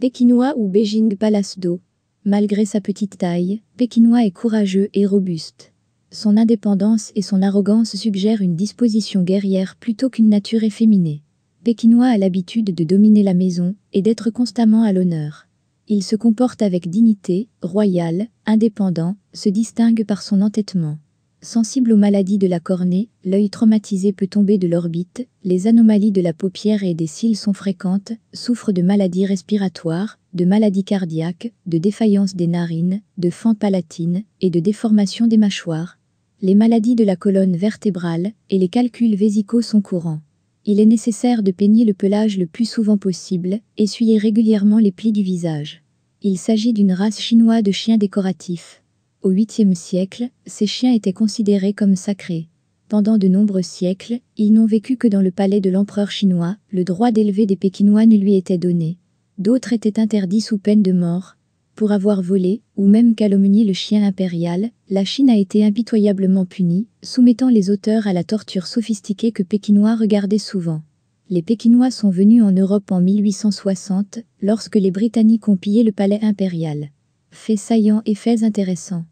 Pékinois ou Beijing Palace d'eau. Malgré sa petite taille, Pékinois est courageux et robuste. Son indépendance et son arrogance suggèrent une disposition guerrière plutôt qu'une nature efféminée. Pékinois a l'habitude de dominer la maison et d'être constamment à l'honneur. Il se comporte avec dignité, royal, indépendant, se distingue par son entêtement. Sensible aux maladies de la cornée, l'œil traumatisé peut tomber de l'orbite, les anomalies de la paupière et des cils sont fréquentes, souffrent de maladies respiratoires, de maladies cardiaques, de défaillance des narines, de fente palatine et de déformation des mâchoires. Les maladies de la colonne vertébrale et les calculs vésicaux sont courants. Il est nécessaire de peigner le pelage le plus souvent possible, essuyer régulièrement les plis du visage. Il s'agit d'une race chinoise de chiens décoratifs. Au 8e siècle, ces chiens étaient considérés comme sacrés. Pendant de nombreux siècles, ils n'ont vécu que dans le palais de l'empereur chinois, le droit d'élever des Pékinois ne lui était donné. D'autres étaient interdits sous peine de mort. Pour avoir volé ou même calomnié le chien impérial, la Chine a été impitoyablement punie, soumettant les auteurs à la torture sophistiquée que Pékinois regardaient souvent. Les Pékinois sont venus en Europe en 1860, lorsque les Britanniques ont pillé le palais impérial. Fait saillant et faits intéressants.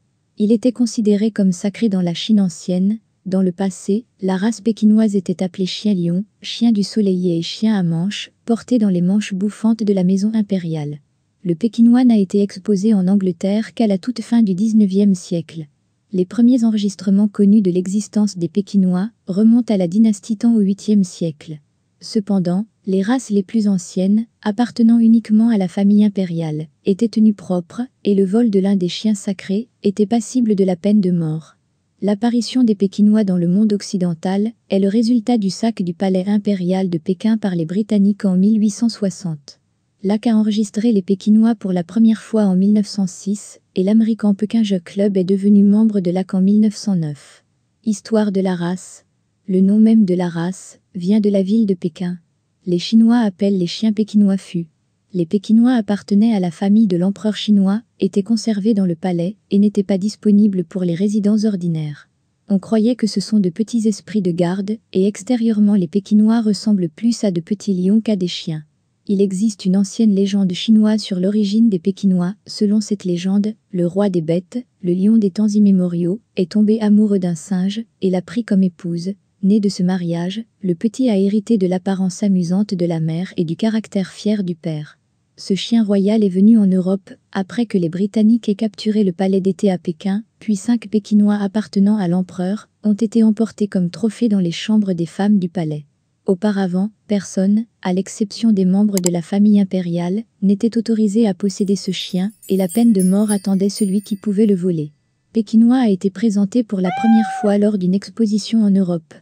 Il était considéré comme sacré dans la Chine ancienne. Dans le passé, la race pékinoise était appelée chien lion, chien du soleil et chien à manches, porté dans les manches bouffantes de la maison impériale. Le pékinois n'a été exposé en Angleterre qu'à la toute fin du XIXe siècle. Les premiers enregistrements connus de l'existence des Pékinois remontent à la dynastie Tang au 8 siècle. Cependant, les races les plus anciennes, appartenant uniquement à la famille impériale, étaient tenues propres, et le vol de l'un des chiens sacrés était passible de la peine de mort. L'apparition des Pékinois dans le monde occidental est le résultat du sac du palais impérial de Pékin par les Britanniques en 1860. L'AC a enregistré les Pékinois pour la première fois en 1906, et l'American Pékin Club est devenu membre de l'AC en 1909. Histoire de la race. Le nom même de la race, vient de la ville de Pékin. Les Chinois appellent les chiens pékinois Fu. Les Pékinois appartenaient à la famille de l'empereur chinois, étaient conservés dans le palais et n'étaient pas disponibles pour les résidents ordinaires. On croyait que ce sont de petits esprits de garde, et extérieurement les Pékinois ressemblent plus à de petits lions qu'à des chiens. Il existe une ancienne légende chinoise sur l'origine des Pékinois. Selon cette légende, le roi des bêtes, le lion des temps immémoriaux, est tombé amoureux d'un singe et l'a pris comme épouse, Né de ce mariage, le petit a hérité de l'apparence amusante de la mère et du caractère fier du père. Ce chien royal est venu en Europe après que les Britanniques aient capturé le palais d'été à Pékin, puis cinq Pékinois appartenant à l'empereur ont été emportés comme trophées dans les chambres des femmes du palais. Auparavant, personne, à l'exception des membres de la famille impériale, n'était autorisé à posséder ce chien, et la peine de mort attendait celui qui pouvait le voler. Pékinois a été présenté pour la première fois lors d'une exposition en Europe.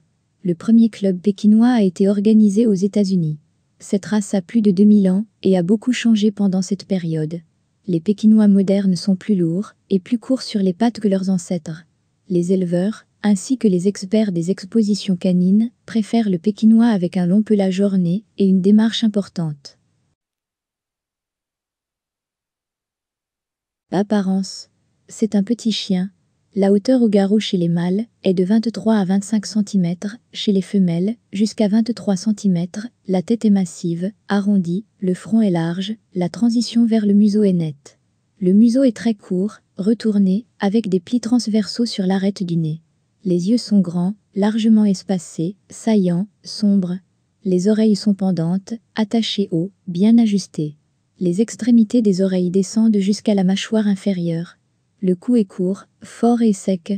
Le premier club pékinois a été organisé aux États-Unis. Cette race a plus de 2000 ans et a beaucoup changé pendant cette période. Les Pékinois modernes sont plus lourds et plus courts sur les pattes que leurs ancêtres. Les éleveurs, ainsi que les experts des expositions canines, préfèrent le Pékinois avec un long pelage orné et une démarche importante. Apparence. C'est un petit chien, la hauteur au garrot chez les mâles est de 23 à 25 cm, chez les femelles jusqu'à 23 cm, la tête est massive, arrondie, le front est large, la transition vers le museau est nette. Le museau est très court, retourné, avec des plis transversaux sur l'arête du nez. Les yeux sont grands, largement espacés, saillants, sombres. Les oreilles sont pendantes, attachées haut, bien ajustées. Les extrémités des oreilles descendent jusqu'à la mâchoire inférieure. Le cou est court, fort et sec.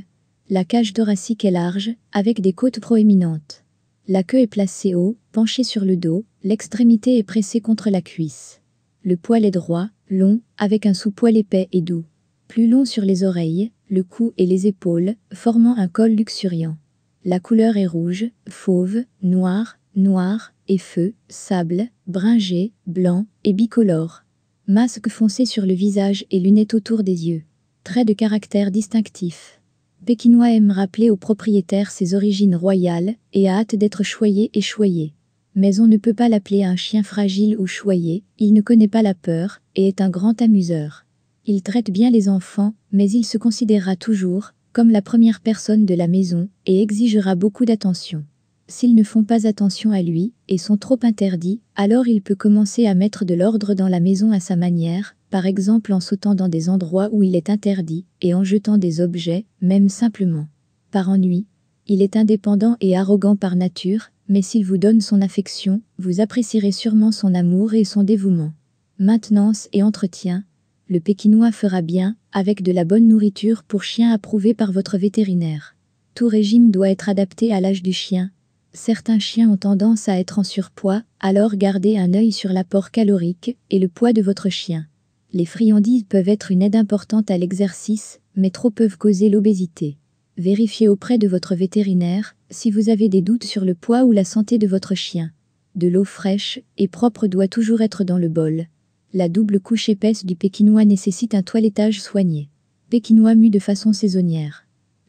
La cage thoracique est large, avec des côtes proéminentes. La queue est placée haut, penchée sur le dos, l'extrémité est pressée contre la cuisse. Le poil est droit, long, avec un sous-poil épais et doux. Plus long sur les oreilles, le cou et les épaules, formant un col luxuriant. La couleur est rouge, fauve, noir, noir et feu, sable, bringé, blanc et bicolore. Masque foncé sur le visage et lunettes autour des yeux. Trait de caractère distinctif. Pékinois aime rappeler au propriétaire ses origines royales et a hâte d'être choyé et choyé. Mais on ne peut pas l'appeler un chien fragile ou choyé, il ne connaît pas la peur et est un grand amuseur. Il traite bien les enfants, mais il se considérera toujours comme la première personne de la maison et exigera beaucoup d'attention. S'ils ne font pas attention à lui et sont trop interdits, alors il peut commencer à mettre de l'ordre dans la maison à sa manière, par exemple en sautant dans des endroits où il est interdit et en jetant des objets, même simplement. Par ennui, il est indépendant et arrogant par nature, mais s'il vous donne son affection, vous apprécierez sûrement son amour et son dévouement. Maintenance et entretien. Le Pékinois fera bien, avec de la bonne nourriture pour chien approuvée par votre vétérinaire. Tout régime doit être adapté à l'âge du chien, Certains chiens ont tendance à être en surpoids, alors gardez un œil sur l'apport calorique et le poids de votre chien. Les friandises peuvent être une aide importante à l'exercice, mais trop peuvent causer l'obésité. Vérifiez auprès de votre vétérinaire si vous avez des doutes sur le poids ou la santé de votre chien. De l'eau fraîche et propre doit toujours être dans le bol. La double couche épaisse du pékinois nécessite un toilettage soigné. Pékinois mu de façon saisonnière.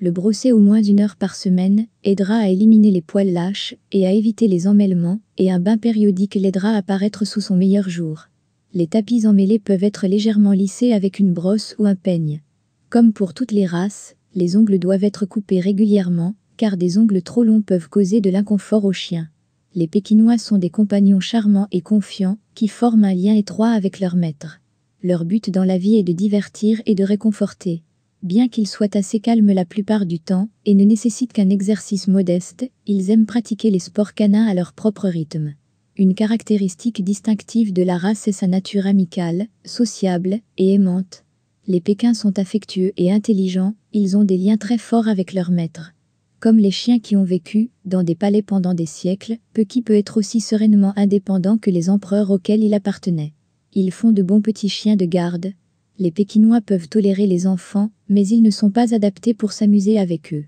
Le brosser au moins une heure par semaine aidera à éliminer les poils lâches et à éviter les emmêlements, et un bain périodique l'aidera à paraître sous son meilleur jour. Les tapis emmêlés peuvent être légèrement lissés avec une brosse ou un peigne. Comme pour toutes les races, les ongles doivent être coupés régulièrement, car des ongles trop longs peuvent causer de l'inconfort aux chiens. Les Pékinois sont des compagnons charmants et confiants, qui forment un lien étroit avec leur maître. Leur but dans la vie est de divertir et de réconforter. Bien qu'ils soient assez calmes la plupart du temps et ne nécessitent qu'un exercice modeste, ils aiment pratiquer les sports canins à leur propre rythme. Une caractéristique distinctive de la race est sa nature amicale, sociable et aimante. Les Pékins sont affectueux et intelligents, ils ont des liens très forts avec leur maître. Comme les chiens qui ont vécu dans des palais pendant des siècles, qui peut être aussi sereinement indépendant que les empereurs auxquels il appartenait. Ils font de bons petits chiens de garde, les Pékinois peuvent tolérer les enfants, mais ils ne sont pas adaptés pour s'amuser avec eux.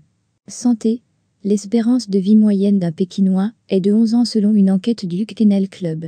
Santé L'espérance de vie moyenne d'un Pékinois est de 11 ans selon une enquête du Kennel Club.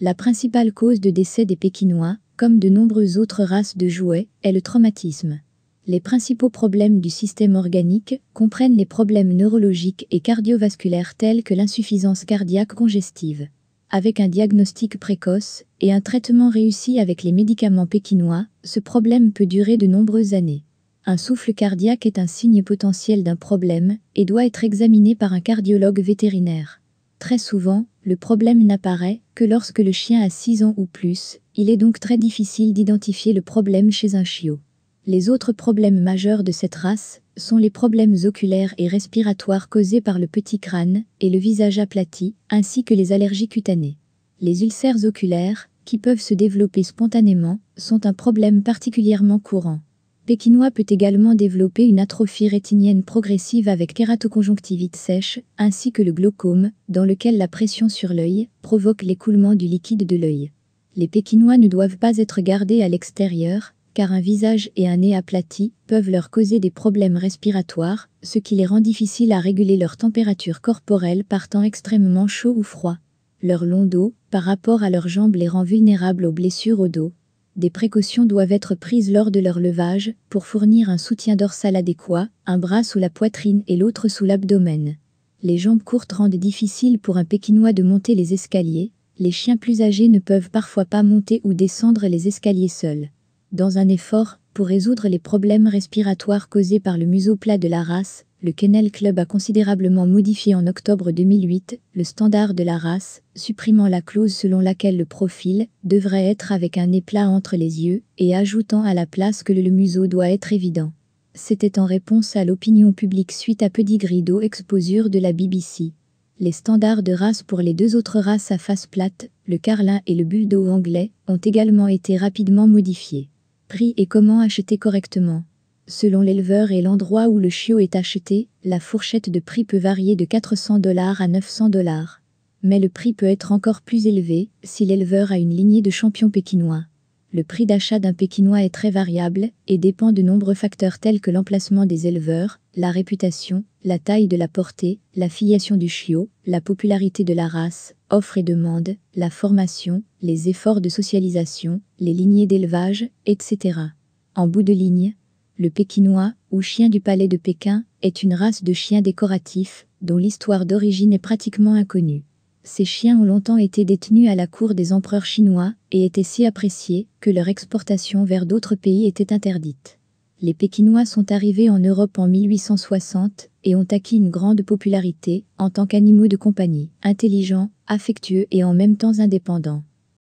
La principale cause de décès des Pékinois, comme de nombreuses autres races de jouets, est le traumatisme. Les principaux problèmes du système organique comprennent les problèmes neurologiques et cardiovasculaires tels que l'insuffisance cardiaque congestive. Avec un diagnostic précoce et un traitement réussi avec les médicaments pékinois, ce problème peut durer de nombreuses années. Un souffle cardiaque est un signe potentiel d'un problème et doit être examiné par un cardiologue vétérinaire. Très souvent, le problème n'apparaît que lorsque le chien a 6 ans ou plus, il est donc très difficile d'identifier le problème chez un chiot. Les autres problèmes majeurs de cette race sont les problèmes oculaires et respiratoires causés par le petit crâne et le visage aplati, ainsi que les allergies cutanées. Les ulcères oculaires, qui peuvent se développer spontanément, sont un problème particulièrement courant. Pékinois peut également développer une atrophie rétinienne progressive avec kératoconjonctivite sèche, ainsi que le glaucome, dans lequel la pression sur l'œil provoque l'écoulement du liquide de l'œil. Les Pékinois ne doivent pas être gardés à l'extérieur, car un visage et un nez aplati peuvent leur causer des problèmes respiratoires, ce qui les rend difficiles à réguler leur température corporelle par temps extrêmement chaud ou froid. Leur long dos, par rapport à leurs jambes, les rend vulnérables aux blessures au dos. Des précautions doivent être prises lors de leur levage pour fournir un soutien dorsal adéquat, un bras sous la poitrine et l'autre sous l'abdomen. Les jambes courtes rendent difficile pour un Pékinois de monter les escaliers, les chiens plus âgés ne peuvent parfois pas monter ou descendre les escaliers seuls dans un effort pour résoudre les problèmes respiratoires causés par le museau plat de la race, le Kennel Club a considérablement modifié en octobre 2008 le standard de la race, supprimant la clause selon laquelle le profil devrait être avec un nez plat entre les yeux et ajoutant à la place que le museau doit être évident. C'était en réponse à l'opinion publique suite à Petit Grido exposure de la BBC. Les standards de race pour les deux autres races à face plate, le carlin et le bulldog anglais, ont également été rapidement modifiés. Prix et comment acheter correctement. Selon l'éleveur et l'endroit où le chiot est acheté, la fourchette de prix peut varier de 400 dollars à 900 dollars. Mais le prix peut être encore plus élevé si l'éleveur a une lignée de champions pékinois le prix d'achat d'un Pékinois est très variable et dépend de nombreux facteurs tels que l'emplacement des éleveurs, la réputation, la taille de la portée, la filiation du chiot, la popularité de la race, offre et demande, la formation, les efforts de socialisation, les lignées d'élevage, etc. En bout de ligne, le Pékinois, ou chien du palais de Pékin, est une race de chiens décoratifs dont l'histoire d'origine est pratiquement inconnue ces chiens ont longtemps été détenus à la cour des empereurs chinois et étaient si appréciés que leur exportation vers d'autres pays était interdite. Les Pékinois sont arrivés en Europe en 1860 et ont acquis une grande popularité en tant qu'animaux de compagnie, intelligents, affectueux et en même temps indépendants.